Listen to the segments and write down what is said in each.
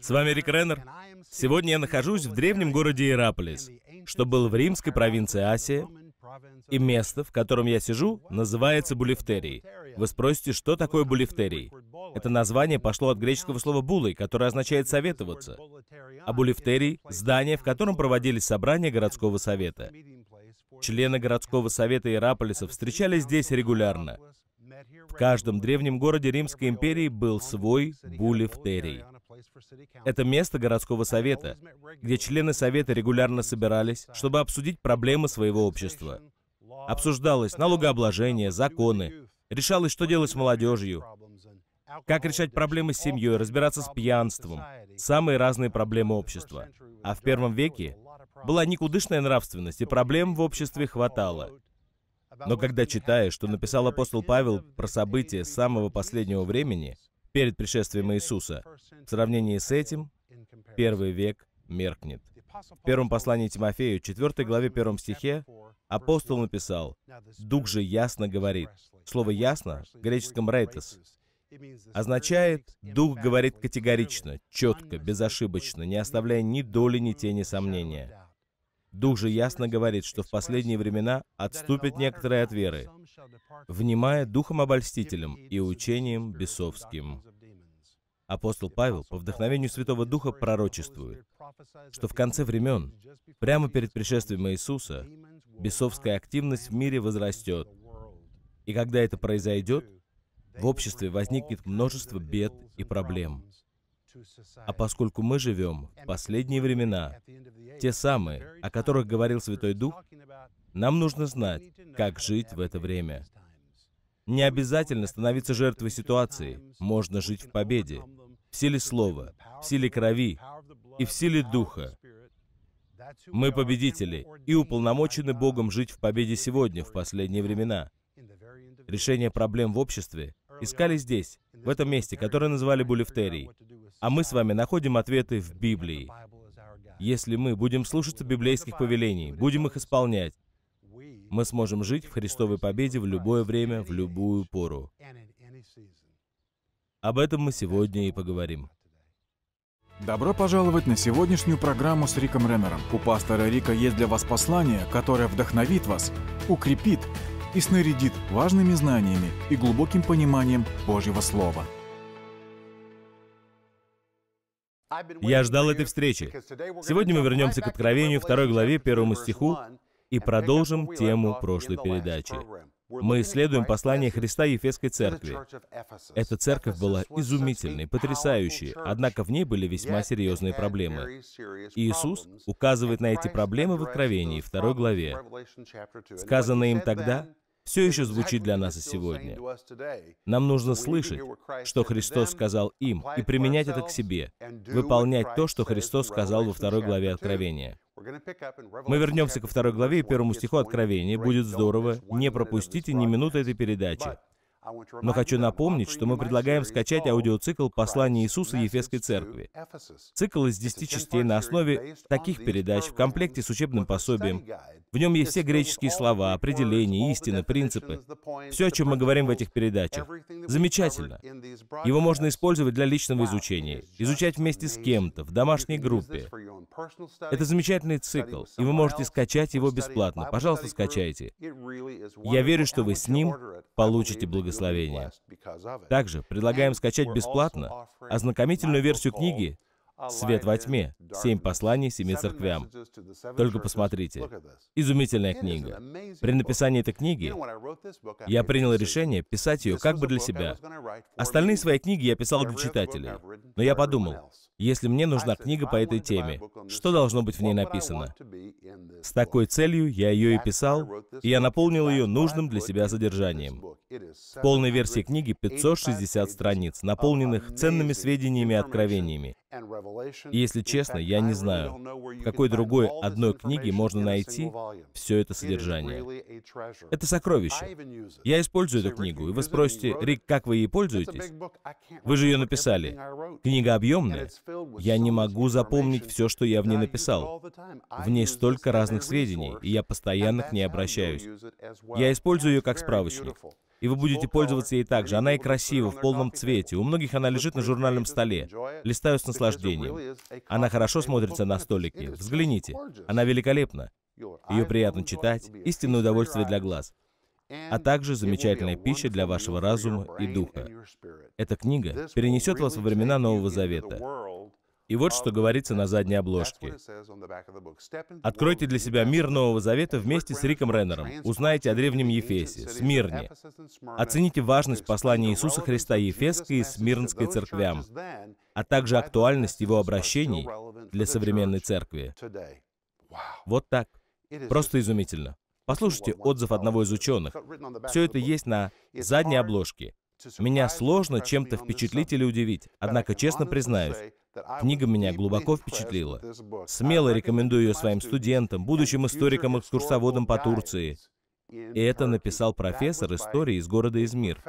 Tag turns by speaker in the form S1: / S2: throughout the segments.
S1: С вами Рик Реннер. Сегодня я нахожусь в древнем городе Иераполис, что был в римской провинции Асия, и место, в котором я сижу, называется булифтерией. Вы спросите, что такое булифтерий? Это название пошло от греческого слова «булой», которое означает «советоваться». А булифтерий — здание, в котором проводились собрания городского совета. Члены городского совета Иераполиса встречались здесь регулярно. В каждом древнем городе Римской империи был свой булифтерий. Это место городского совета, где члены совета регулярно собирались, чтобы обсудить проблемы своего общества. Обсуждалось налогообложение, законы, решалось, что делать с молодежью, как решать проблемы с семьей, разбираться с пьянством, самые разные проблемы общества. А в первом веке была никудышная нравственность, и проблем в обществе хватало. Но когда читаешь, что написал апостол Павел про события самого последнего времени, перед пришествием Иисуса. В сравнении с этим, первый век меркнет. В первом послании Тимофею, 4 главе 1 стихе, апостол написал, «Дух же ясно говорит». Слово «ясно» в греческом «рейтес» означает «Дух говорит категорично, четко, безошибочно, не оставляя ни доли, ни тени сомнения». Дух же ясно говорит, что в последние времена отступят некоторые от веры, внимая духом обольстителем и учением бесовским. Апостол Павел по вдохновению Святого Духа пророчествует, что в конце времен, прямо перед пришествием Иисуса, бесовская активность в мире возрастет. И когда это произойдет, в обществе возникнет множество бед и проблем. А поскольку мы живем в последние времена, те самые, о которых говорил Святой Дух, нам нужно знать, как жить в это время. Не обязательно становиться жертвой ситуации, можно жить в победе, в силе слова, в силе крови и в силе духа. Мы победители и уполномочены Богом жить в победе сегодня, в последние времена. Решение проблем в обществе искали здесь, в этом месте, которое называли Булифтерией. А мы с вами находим ответы в Библии. Если мы будем слушаться библейских повелений, будем их исполнять, мы сможем жить в Христовой победе в любое время,
S2: в любую пору.
S1: Об этом мы сегодня и поговорим.
S2: Добро пожаловать на сегодняшнюю программу с Риком Реннером. У пастора Рика есть для вас послание, которое вдохновит вас, укрепит и снарядит важными знаниями и глубоким пониманием Божьего Слова.
S1: Я ждал этой встречи. Сегодня мы вернемся к Откровению второй главе 1 стиху и продолжим тему прошлой передачи. Мы исследуем послание Христа Ефесской церкви. Эта церковь была изумительной, потрясающей, однако в ней были весьма серьезные проблемы. Иисус указывает на эти проблемы в Откровении, второй главе. Сказано им тогда, все еще звучит для нас и сегодня. Нам нужно слышать, что Христос сказал им, и применять это к себе, выполнять то, что Христос сказал во второй главе Откровения. Мы вернемся ко второй главе и первому стиху Откровения. Будет здорово. Не пропустите ни минуты этой передачи. Но хочу напомнить, что мы предлагаем скачать аудиоцикл «Послание Иисуса Ефесской Церкви». Цикл из 10 частей на основе таких передач в комплекте с учебным пособием в нем есть все греческие слова, определения, истины, принципы. Все, о чем мы говорим в этих передачах. Замечательно. Его можно использовать для личного изучения, изучать вместе с кем-то, в домашней группе. Это замечательный цикл, и вы можете скачать его бесплатно. Пожалуйста, скачайте. Я верю, что вы с ним получите благословение. Также предлагаем скачать бесплатно ознакомительную версию книги «Свет во тьме. Семь посланий семи церквям». Только посмотрите. Изумительная книга. При написании этой книги я принял решение писать ее как бы для себя. Остальные свои книги я писал для читателей. Но я подумал, если мне нужна книга по этой теме, что должно быть в ней написано? С такой целью я ее и писал, и я наполнил ее нужным для себя содержанием. В полной версии книги 560 страниц, наполненных ценными сведениями и откровениями, если честно, я не знаю, в какой другой одной книге можно найти все это содержание. Это сокровище. Я использую эту книгу, и вы спросите, Рик, как вы ей пользуетесь? Вы же ее написали. Книга объемная. Я не могу запомнить все, что я в ней написал. В ней столько разных сведений, и я постоянно к ней обращаюсь. Я использую ее как справочник и вы будете пользоваться ей также. Она и красива, в полном цвете. У многих она лежит на журнальном столе. Листаю с наслаждением. Она хорошо смотрится на столике. Взгляните. Она великолепна. Ее приятно читать, истинное удовольствие для глаз. А также замечательная пища для вашего разума и духа. Эта книга перенесет вас во времена Нового Завета. И вот что говорится на задней обложке. Откройте для себя мир Нового Завета вместе с Риком Реннером. Узнайте о Древнем Ефесе, Смирне. Оцените важность послания Иисуса Христа Ефесской и Смирнской церквям, а также актуальность его обращений для современной церкви. Вот так. Просто изумительно. Послушайте отзыв одного из ученых. Все это есть на задней обложке. Меня сложно чем-то впечатлить или удивить, однако, честно признаюсь, Книга меня глубоко впечатлила. Смело рекомендую ее своим студентам, будущим историкам-экскурсоводам по Турции. И это написал профессор истории из города Измир,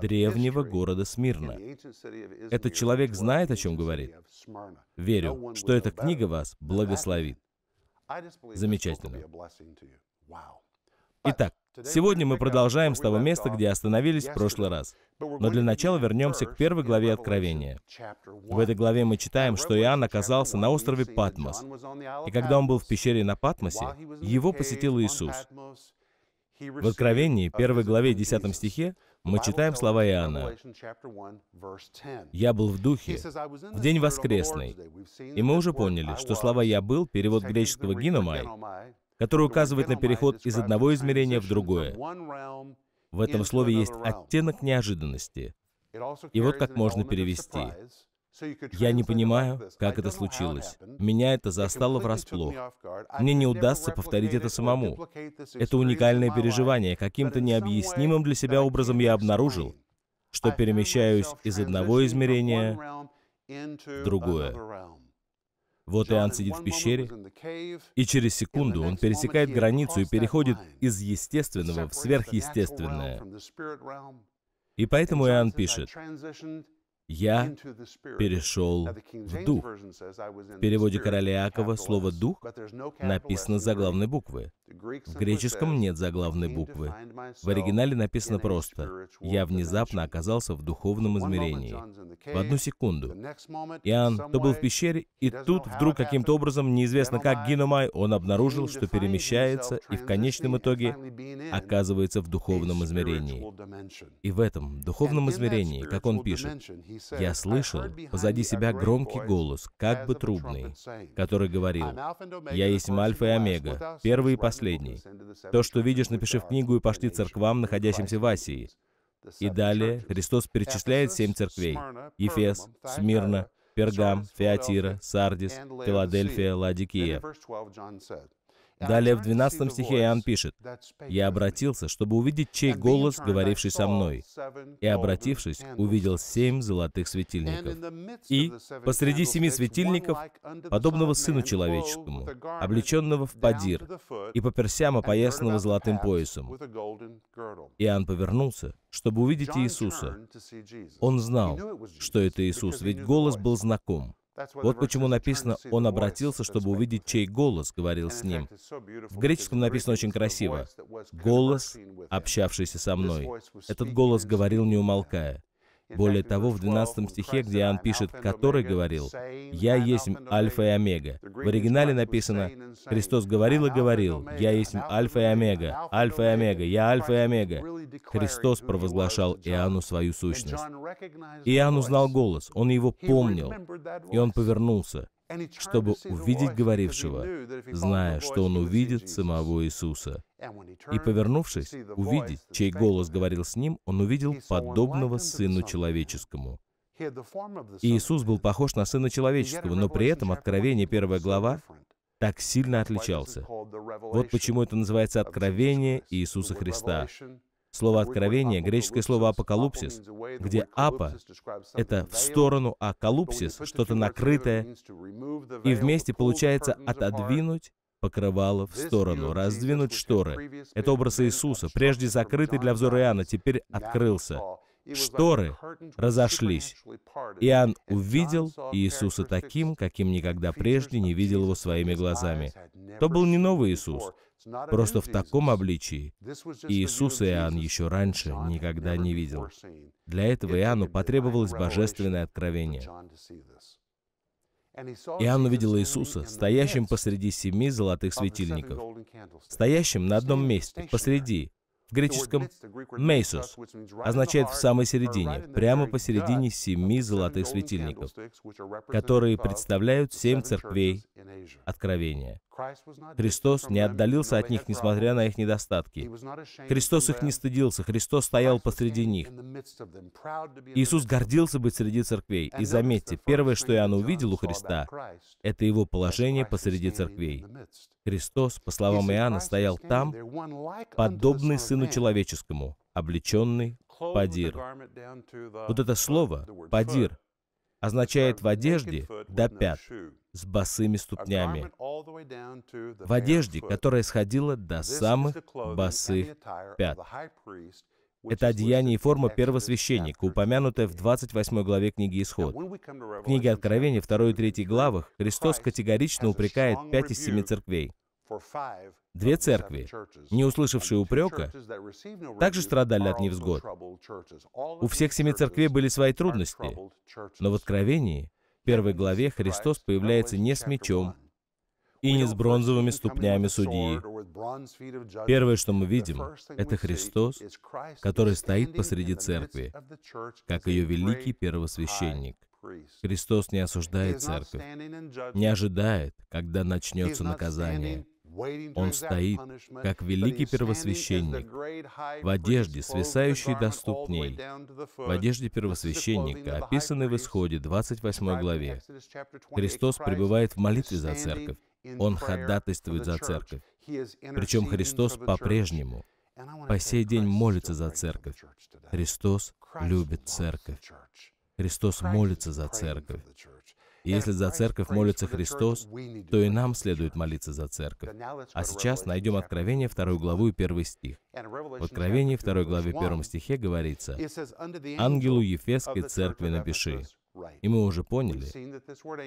S1: древнего города Смирна. Этот человек знает, о чем говорит. Верю, что эта книга вас благословит. Замечательно. Итак, Сегодня мы продолжаем с того места, где остановились в прошлый раз. Но для начала вернемся к первой главе Откровения. В этой главе мы читаем, что Иоанн оказался на острове Патмос. И когда он был в пещере на Патмосе, его посетил Иисус. В Откровении, первой главе, 10 стихе, мы читаем слова Иоанна. «Я был в духе в день воскресный». И мы уже поняли, что слова «я был» — перевод греческого «гиномай», который указывает на переход из одного измерения в другое. В этом слове есть оттенок неожиданности. И вот как можно перевести. Я не понимаю, как это случилось. Меня это застало врасплох. Мне не удастся повторить это самому. Это уникальное переживание. Каким-то необъяснимым для себя образом я обнаружил, что перемещаюсь из одного измерения в другое. Вот Иоанн сидит в пещере, и через секунду он пересекает границу и переходит из естественного в сверхъестественное.
S2: И поэтому Иоанн пишет,
S1: я перешел в дух. В переводе короля Иакова слово «дух» написано заглавной буквы. В греческом нет заглавной буквы. В оригинале написано просто «Я внезапно оказался в духовном измерении». В одну секунду. Иоанн то был в пещере, и тут вдруг каким-то образом, неизвестно как Гиномай, он обнаружил, что перемещается и в конечном итоге оказывается в духовном измерении. И в этом духовном измерении, как он пишет, я слышал позади себя громкий голос, как бы трубный, который говорил, «Я есть Альфа и Омега, первый и последний. То, что видишь, напиши в книгу и пошли церквам, находящимся в Асии». И далее Христос перечисляет семь церквей – Ефес, Смирна, Пергам, Феатира, Сардис, Филадельфия, Ладикия. Далее в 12 стихе Иоанн пишет, «Я обратился, чтобы увидеть чей голос, говоривший со мной, и, обратившись, увидел семь золотых светильников. И посреди семи светильников, подобного Сыну Человеческому, облеченного в падир, и по персям опоясанного золотым поясом. Иоанн повернулся, чтобы увидеть Иисуса. Он знал, что это Иисус, ведь голос был знаком. Вот почему написано «Он обратился, чтобы увидеть, чей голос говорил с ним». В греческом написано очень красиво «Голос, общавшийся со мной». Этот голос говорил, не умолкая. Более того, в 12 стихе, где Иоанн пишет, который говорил, «Я есть Альфа и Омега». В оригинале написано, «Христос говорил и говорил, Я есть Альфа и Омега, Альфа и Омега, Я Альфа и Омега». Христос провозглашал Иоанну свою сущность. Иоанн узнал голос, он его помнил, и он повернулся чтобы увидеть говорившего, зная, что он увидит самого Иисуса. И, повернувшись, увидеть, чей голос говорил с ним, он увидел подобного Сыну Человеческому.
S2: Иисус
S1: был похож на Сына Человеческого, но при этом Откровение 1 глава так сильно отличался. Вот почему это называется «Откровение Иисуса Христа», Слово «откровение» — греческое слово «апокалупсис», где «апа» — это в сторону, а «калупсис» — что-то накрытое, и вместе получается «отодвинуть», покрывало в сторону, раздвинуть шторы. Это образ Иисуса, прежде закрытый для взора Иоанна, теперь открылся. Шторы разошлись. Иоанн увидел Иисуса таким, каким никогда прежде не видел его своими глазами. То был не новый Иисус, просто в таком обличии Иисуса Иоанн еще раньше никогда не видел. Для этого Иоанну потребовалось божественное откровение. Иоанн увидел Иисуса, стоящим посреди семи золотых светильников, стоящим на одном месте, посреди, в греческом «мейсус» означает «в самой середине», прямо посередине семи золотых светильников, которые представляют семь церквей Откровения. Христос не отдалился от них, несмотря на их недостатки. Христос их не стыдился, Христос стоял посреди них. Иисус гордился быть среди церквей. И заметьте, первое, что Иоанн увидел у Христа, это его положение посреди церквей. Христос, по словам Иоанна, стоял там, подобный Сыну Человеческому, облеченный падир. Вот это слово «падир» означает в одежде до пят, с босыми ступнями, в одежде, которая сходила до самых босых пят. Это одеяние и форма первосвященника, упомянутая в 28 главе книги Исход.
S2: В
S1: книге Откровения 2 и 3 главах Христос категорично упрекает пять из семи церквей. Две церкви, не услышавшие упрека, также страдали от невзгод. У всех семи церквей были свои трудности, но в Откровении, первой главе, Христос появляется не с мечом и не с бронзовыми ступнями судьи. Первое, что мы видим, это Христос, который стоит посреди церкви, как ее великий первосвященник. Христос не осуждает церковь, не ожидает, когда начнется наказание. Он стоит, как великий первосвященник, в одежде, свисающей до ступней, в одежде первосвященника, описанной в Исходе 28 главе. Христос пребывает в молитве за церковь. Он ходатайствует за церковь. Причем Христос по-прежнему, по сей день молится за церковь. Христос любит церковь. Христос молится за церковь если за церковь молится Христос, то и нам следует молиться за церковь. А сейчас найдем Откровение 2 главу и 1 стих.
S2: В Откровении
S1: второй главе первом стихе говорится, «Ангелу Ефесской церкви напиши». И мы уже поняли,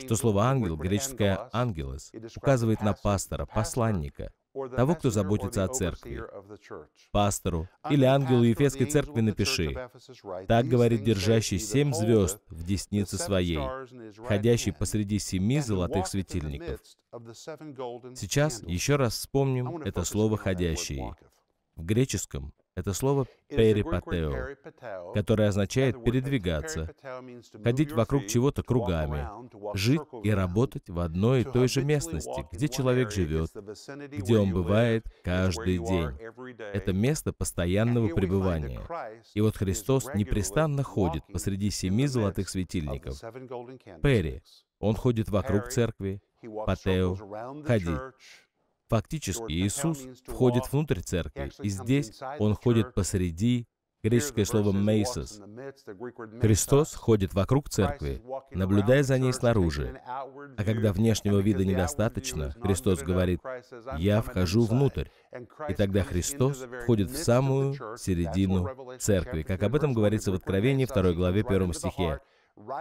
S1: что слово «ангел», греческое «ангелос», указывает на пастора, посланника – того, кто заботится о церкви, пастору или ангелу Ефесской церкви напиши. Так говорит держащий семь звезд в деснице своей, ходящий посреди семи золотых светильников. Сейчас еще раз вспомним это слово «ходящий». В греческом это слово «перипатео», которое означает «передвигаться», ходить вокруг чего-то кругами, жить и работать в одной и той же местности, где человек живет, где он бывает каждый день. Это место постоянного пребывания. И вот Христос непрестанно ходит посреди семи золотых светильников. Пери. Он ходит вокруг церкви, Патео, ходить. Фактически Иисус входит внутрь церкви, и здесь Он ходит посреди, греческое слово «мейсос». Христос ходит вокруг церкви, наблюдая за ней снаружи. А когда внешнего вида недостаточно, Христос говорит «Я вхожу внутрь». И тогда Христос входит в самую середину церкви, как об этом говорится в Откровении 2 главе 1 стихе.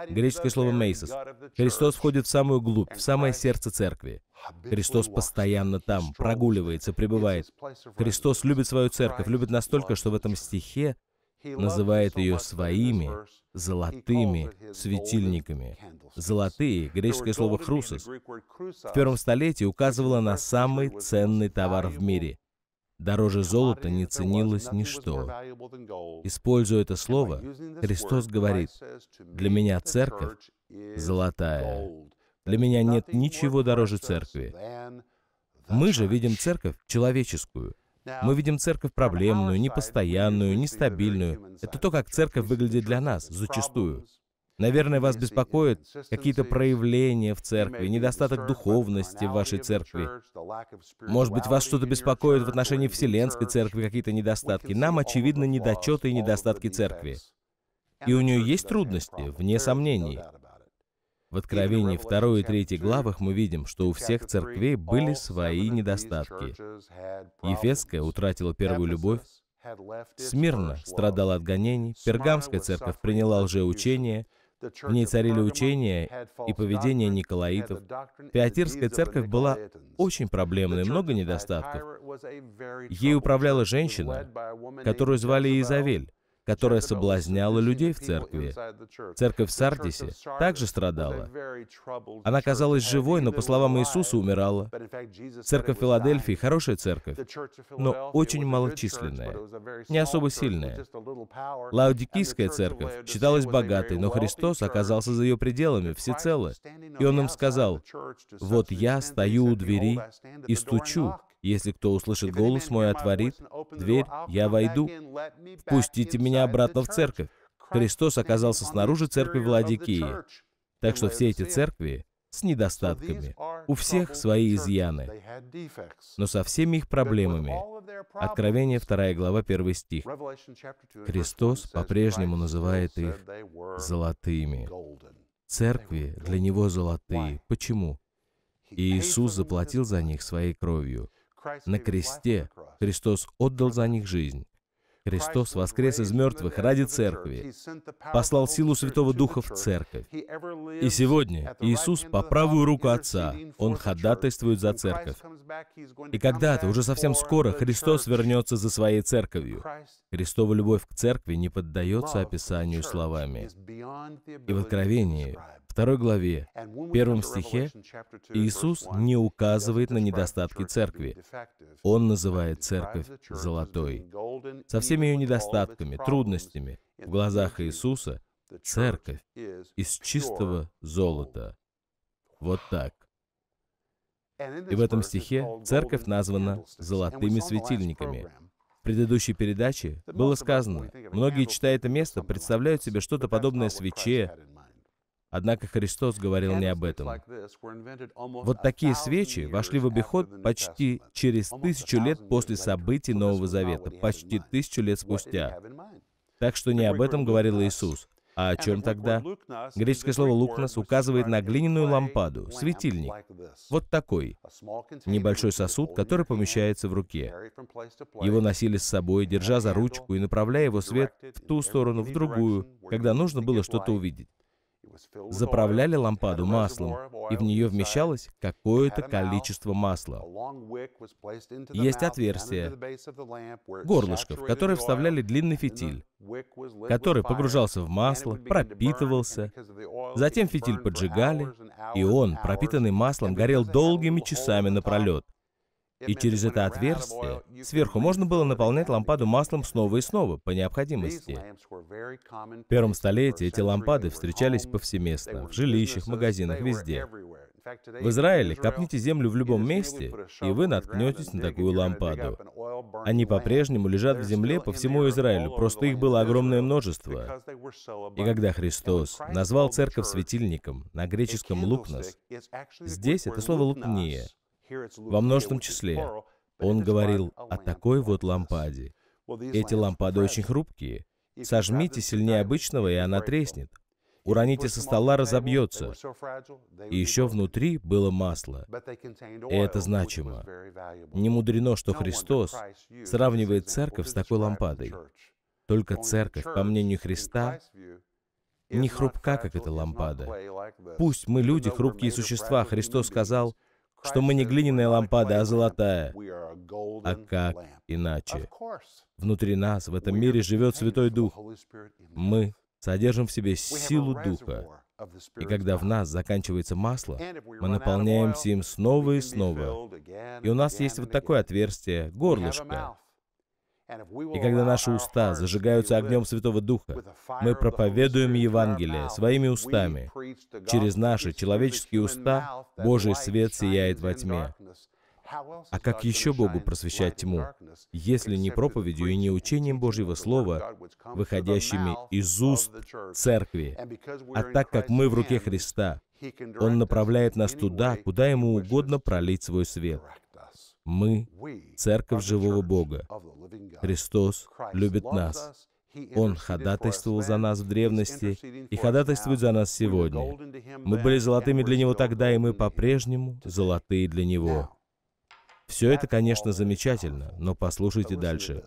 S1: Греческое слово «мейсос». Христос входит в самую глубь, в самое сердце церкви. Христос постоянно там, прогуливается, пребывает. Христос любит свою церковь, любит настолько, что в этом стихе называет ее своими золотыми светильниками. Золотые, греческое слово «хрусос», в первом столетии указывало на самый ценный товар в мире Дороже золота не ценилось ничто. Используя это слово, Христос говорит, «Для меня церковь золотая. Для меня нет ничего дороже церкви». Мы же видим церковь человеческую. Мы видим церковь проблемную, непостоянную, нестабильную. Это то, как церковь выглядит для нас, зачастую. Наверное, вас беспокоит какие-то проявления в церкви, недостаток духовности в вашей церкви. Может быть, вас что-то беспокоит в отношении Вселенской церкви, какие-то недостатки. Нам, очевидно, недочеты и недостатки церкви. И у нее есть трудности, вне сомнений. В Откровении 2 и 3 главах мы видим, что у всех церквей были свои недостатки. Ефесская утратила первую любовь, Смирно страдала от гонений, Пергамская церковь приняла лжеучение, в ней царили учения и поведение николаитов. Пиотирская церковь была очень проблемной, много недостатков. Ей управляла женщина, которую звали Изавель которая соблазняла людей в церкви. Церковь в Сардисе также страдала. Она казалась живой, но, по словам Иисуса, умирала. Церковь Филадельфии — хорошая церковь, но очень малочисленная, не особо сильная. Лаодикийская церковь считалась богатой, но Христос оказался за ее пределами всецело, и Он им сказал, «Вот я стою у двери и стучу, если кто услышит голос мой отворит дверь, я войду. Впустите меня обратно в церковь. Христос оказался снаружи церкви в Ладикии. Так что все эти церкви с недостатками. У всех свои изъяны, но со всеми их проблемами. Откровение 2 глава 1 стих. Христос по-прежнему называет их золотыми. Церкви для Него золотые. Почему? И Иисус заплатил за них своей кровью. На кресте Христос отдал за них жизнь. Христос воскрес из мертвых ради Церкви, послал силу Святого Духа в Церковь. И сегодня Иисус по правую руку Отца, Он ходатайствует за Церковь. И когда-то, уже совсем скоро, Христос вернется за Своей Церковью. Христова любовь к Церкви не поддается описанию словами. И в Откровении второй главе, первом стихе Иисус не указывает на недостатки церкви. Он называет церковь золотой. Со всеми ее недостатками, трудностями, в глазах Иисуса церковь из чистого золота. Вот так. И в этом стихе церковь названа «золотыми светильниками». В предыдущей передаче было сказано, многие, читая это место, представляют себе что-то подобное свече, Однако Христос говорил не об этом. Вот такие свечи вошли в обиход почти через тысячу лет после событий Нового Завета, почти тысячу лет спустя. Так что не об этом говорил Иисус. А о чем тогда? Греческое слово «лукнос» указывает на глиняную лампаду, светильник. Вот такой. Небольшой сосуд, который помещается в руке. Его носили с собой, держа за ручку и направляя его свет в ту сторону, в другую, когда нужно было что-то увидеть заправляли лампаду маслом, и в нее вмещалось какое-то количество масла. Есть отверстие, горлышко, в которое вставляли длинный фитиль, который погружался в масло, пропитывался, затем фитиль поджигали, и он, пропитанный маслом, горел долгими часами напролет, и через это отверстие сверху можно было наполнять лампаду маслом снова и снова, по необходимости. В первом столетии эти лампады встречались повсеместно, в жилищах, магазинах, везде. В Израиле копните землю в любом месте, и вы наткнетесь на такую лампаду. Они по-прежнему лежат в земле по всему Израилю, просто их было огромное множество. И когда Христос назвал церковь светильником на греческом «лукнос», здесь это слово «лукния», во множественном числе. Он говорил о такой вот лампаде. Эти лампады очень хрупкие. Сожмите сильнее обычного, и она треснет. Уроните со стола, разобьется. И еще внутри было масло. И это значимо. Не мудрено, что Христос сравнивает церковь с такой лампадой. Только церковь, по мнению Христа, не хрупка, как эта лампада. Пусть мы люди, хрупкие существа, Христос сказал, что мы не глиняная лампада, а золотая. А как иначе? Внутри нас, в этом мире, живет Святой Дух. Мы содержим в себе силу Духа. И когда в нас заканчивается масло, мы наполняемся им снова и снова. И у нас есть вот такое отверстие, горлышко, и когда наши уста зажигаются огнем Святого Духа, мы проповедуем Евангелие своими устами. Через наши человеческие уста Божий свет сияет во тьме. А как еще Богу просвещать тьму, если не проповедью и не учением Божьего Слова, выходящими из уст церкви? А так как мы в руке Христа, Он направляет нас туда, куда Ему угодно пролить свой свет. Мы – Церковь Живого Бога. Христос любит нас. Он ходатайствовал за нас в древности и ходатайствует за нас сегодня. Мы были золотыми для Него тогда, и мы по-прежнему золотые для Него. Все это, конечно, замечательно, но послушайте дальше.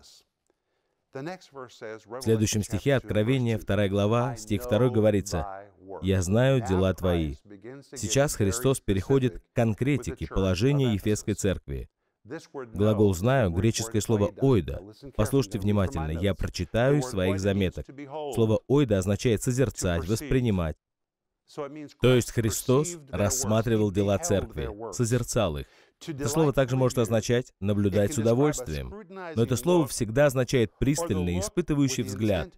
S1: В следующем стихе Откровения, 2 глава, стих 2 говорится, «Я знаю дела твои». Сейчас Христос переходит к конкретике положения Ефесской церкви – Глагол «знаю» — греческое слово «ойда». Послушайте внимательно, я прочитаю из своих заметок. Слово «ойда» означает «созерцать», «воспринимать». То есть Христос рассматривал дела церкви, созерцал их. Это слово также может означать «наблюдать с удовольствием», но это слово всегда означает пристальный, испытывающий взгляд,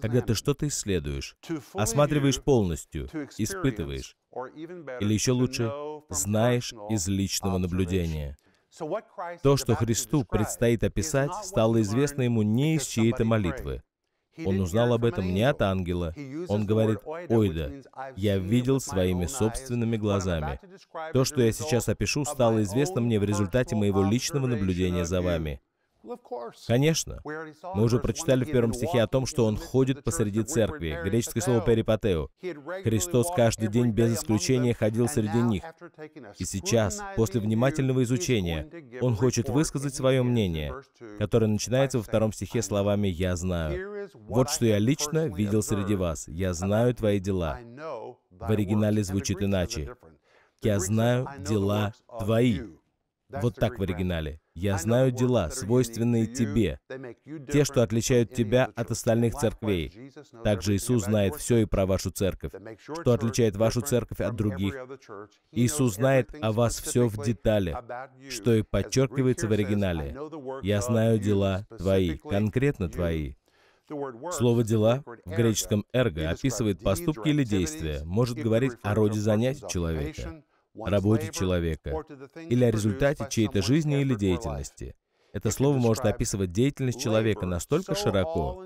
S1: когда ты что-то исследуешь, осматриваешь полностью, испытываешь, или еще лучше, знаешь из личного наблюдения. То, что Христу предстоит описать, стало известно ему не из чьей-то молитвы. Он узнал об этом не от ангела. Он говорит, «Ойда, я видел своими собственными глазами. То, что я сейчас опишу, стало известно мне в результате моего личного наблюдения за вами. Конечно. Мы уже прочитали в первом стихе о том, что он ходит посреди церкви. Греческое слово «перипатео». Христос каждый день без исключения ходил среди них. И сейчас, после внимательного изучения, он хочет высказать свое мнение, которое начинается во втором стихе словами «Я знаю». «Вот что я лично видел среди вас. Я знаю твои дела». В оригинале звучит иначе. «Я знаю дела твои». Вот так в оригинале. «Я знаю дела, свойственные тебе, те, что отличают тебя от остальных церквей. Также Иисус знает все и про вашу церковь, что отличает вашу церковь от других. Иисус знает о вас все в деталях, что и подчеркивается в оригинале. «Я знаю дела твои, конкретно твои». Слово «дела» в греческом «эрго» описывает поступки или действия, может говорить о роде занятий человека работе человека или о результате чьей-то жизни или деятельности. Это слово может описывать деятельность человека настолько широко,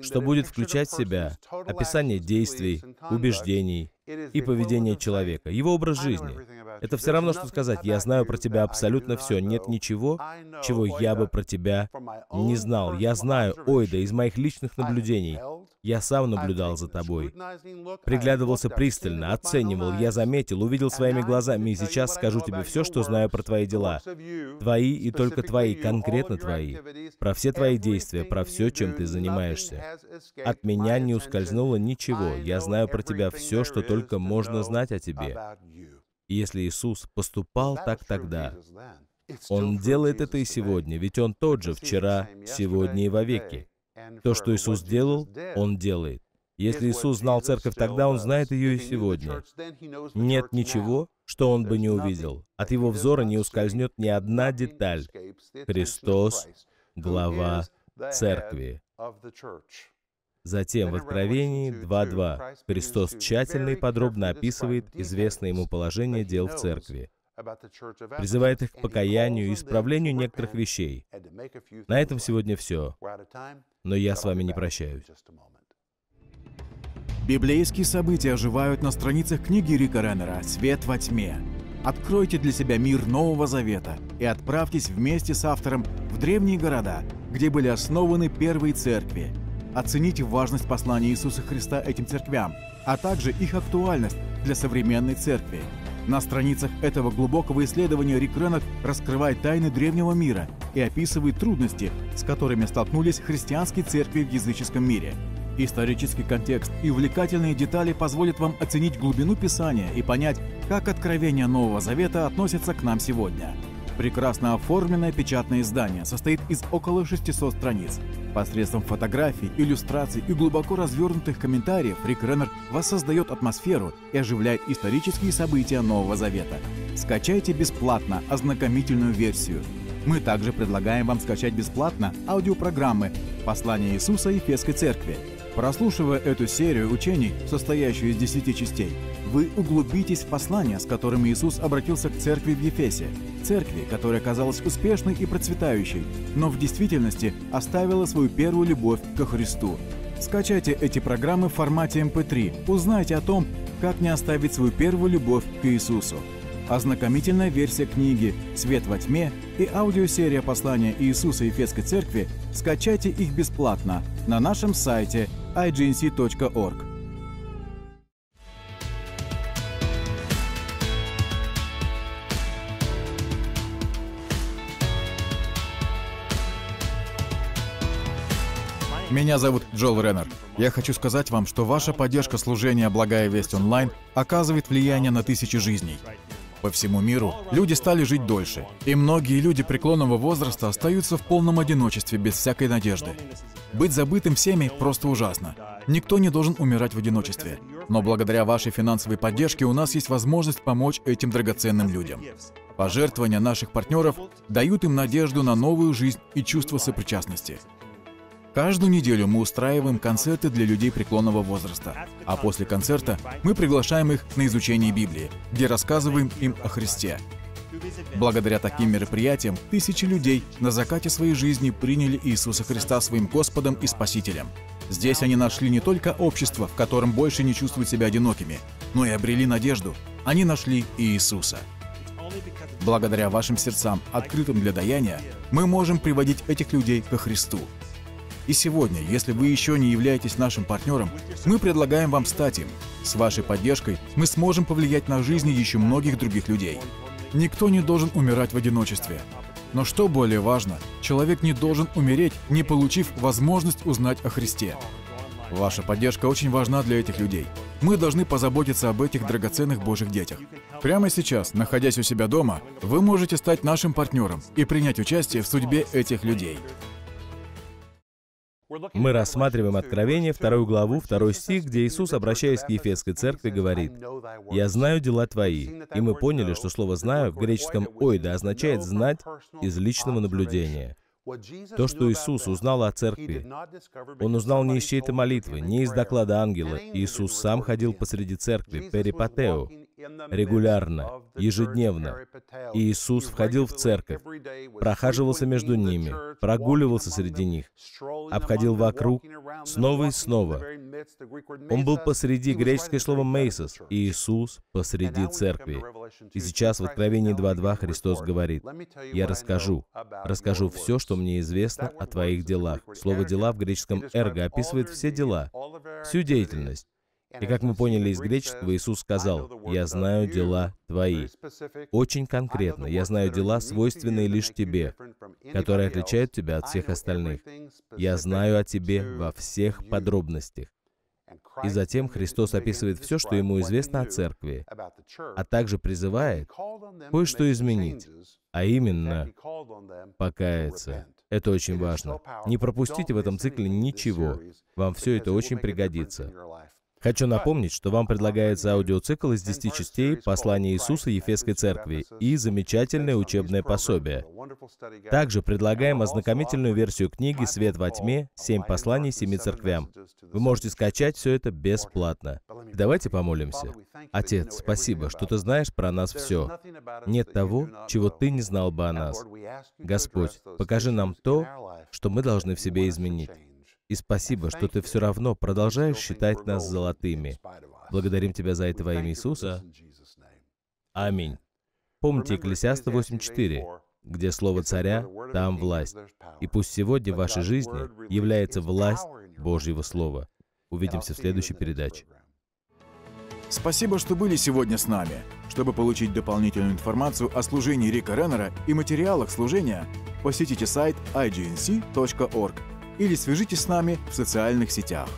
S1: что будет включать в себя описание действий, убеждений и поведения человека, его образ жизни, это все равно, что сказать, я знаю про тебя абсолютно все. Нет ничего, чего я бы про тебя не знал. Я знаю, ой, да из моих личных наблюдений. Я сам наблюдал за тобой. Приглядывался пристально, оценивал, я заметил, увидел своими глазами, и сейчас скажу тебе все, что знаю про твои дела. Твои и только твои, конкретно твои. Про все твои действия, про все, чем ты занимаешься. От меня не ускользнуло ничего. Я знаю про тебя все, что только можно знать о тебе. Если Иисус поступал так тогда, Он делает это и сегодня, ведь Он тот же вчера, сегодня и вовеки. То, что Иисус делал, Он делает. Если Иисус знал церковь тогда, Он знает ее и сегодня. Нет ничего, что Он бы не увидел. От Его взора не ускользнет ни одна деталь. Христос — глава церкви. Затем в Откровении 2.2 Христос тщательно и подробно описывает известное ему положение дел в церкви, призывает их к покаянию и исправлению некоторых вещей. На этом сегодня все, но я с вами не прощаюсь.
S2: Библейские события оживают на страницах книги Рика Реннера «Свет во тьме». Откройте для себя мир Нового Завета и отправьтесь вместе с автором в древние города, где были основаны первые церкви – Оцените важность послания Иисуса Христа этим церквям, а также их актуальность для современной церкви. На страницах этого глубокого исследования Рик Ренок раскрывает тайны древнего мира и описывает трудности, с которыми столкнулись христианские церкви в языческом мире. Исторический контекст и увлекательные детали позволят вам оценить глубину Писания и понять, как откровения Нового Завета относятся к нам сегодня. Прекрасно оформленное печатное издание состоит из около 600 страниц. Посредством фотографий, иллюстраций и глубоко развернутых комментариев Рик Реннер воссоздает атмосферу и оживляет исторические события Нового Завета. Скачайте бесплатно ознакомительную версию. Мы также предлагаем вам скачать бесплатно аудиопрограммы «Послание Иисуса и «Фесской Церкви», Прослушивая эту серию учений, состоящую из десяти частей, вы углубитесь в послания, с которыми Иисус обратился к церкви в Ефесе, церкви, которая казалась успешной и процветающей, но в действительности оставила свою первую любовь ко Христу. Скачайте эти программы в формате MP3, эм узнайте о том, как не оставить свою первую любовь к Иисусу. Ознакомительная версия книги «Свет во тьме» и аудиосерия послания Иисуса Ефесской Церкви скачайте их бесплатно на нашем сайте – ignc.org. Меня зовут Джол Реннер. Я хочу сказать вам, что ваша поддержка служения «Благая весть онлайн» оказывает влияние на тысячи жизней. По всему миру люди стали жить дольше, и многие люди преклонного возраста остаются в полном одиночестве без всякой надежды. Быть забытым всеми просто ужасно. Никто не должен умирать в одиночестве. Но благодаря вашей финансовой поддержке у нас есть возможность помочь этим драгоценным людям. Пожертвования наших партнеров дают им надежду на новую жизнь и чувство сопричастности. Каждую неделю мы устраиваем концерты для людей преклонного возраста, а после концерта мы приглашаем их на изучение Библии, где рассказываем им о Христе. Благодаря таким мероприятиям тысячи людей на закате своей жизни приняли Иисуса Христа своим Господом и Спасителем. Здесь они нашли не только общество, в котором больше не чувствуют себя одинокими, но и обрели надежду. Они нашли Иисуса. Благодаря вашим сердцам, открытым для даяния, мы можем приводить этих людей ко Христу – и сегодня, если вы еще не являетесь нашим партнером, мы предлагаем вам стать им. С вашей поддержкой мы сможем повлиять на жизни еще многих других людей. Никто не должен умирать в одиночестве. Но что более важно, человек не должен умереть, не получив возможность узнать о Христе. Ваша поддержка очень важна для этих людей. Мы должны позаботиться об этих драгоценных Божьих детях. Прямо сейчас, находясь у себя дома, вы можете стать нашим партнером и принять участие в судьбе этих людей. Мы рассматриваем Откровение,
S1: вторую главу, второй стих, где Иисус, обращаясь к Ефесской церкви, говорит, «Я знаю дела твои». И мы поняли, что слово «знаю» в греческом «ойда» означает «знать» из личного наблюдения. То, что Иисус узнал о церкви, Он узнал не из чьей-то молитвы, не из доклада ангела. Иисус сам ходил посреди церкви, перипатео, регулярно, ежедневно. Иисус входил в церковь, прохаживался между ними, прогуливался среди них, обходил вокруг, снова и снова. Он был посреди греческое слово «мейсос», и Иисус посреди церкви. И сейчас в Откровении 2.2 Христос говорит, «Я расскажу, расскажу все, что мне известно о твоих делах». Слово «дела» в греческом «эрго» описывает все дела, всю деятельность, и как мы поняли из греческого, Иисус сказал, «Я знаю дела твои». Очень конкретно, «Я знаю дела, свойственные лишь тебе, которые отличают тебя от всех остальных. Я знаю о тебе во всех подробностях». И затем Христос описывает все, что ему известно о церкви, а также призывает кое-что изменить, а именно покаяться. Это очень важно. Не пропустите в этом цикле ничего. Вам все это очень пригодится. Хочу напомнить, что вам предлагается аудиоцикл из 10 частей «Послание Иисуса Ефесской Церкви» и замечательное учебное пособие. Также предлагаем ознакомительную версию книги «Свет во тьме. Семь посланий семи церквям». Вы можете скачать все это бесплатно. Давайте помолимся. Отец, спасибо, что ты знаешь про нас все. Нет того, чего ты не знал бы о нас. Господь, покажи нам то, что мы должны в себе изменить. И спасибо, что ты все равно продолжаешь считать нас золотыми. Благодарим тебя за это во имя Иисуса. Аминь. Помните Экклесиаста 8.4, где слово царя, там власть. И пусть сегодня в вашей жизни является власть Божьего Слова. Увидимся в следующей передаче.
S2: Спасибо, что были сегодня с нами. Чтобы получить дополнительную информацию о служении Рика Реннера и материалах служения, посетите сайт ignc.org или свяжитесь с нами в социальных сетях.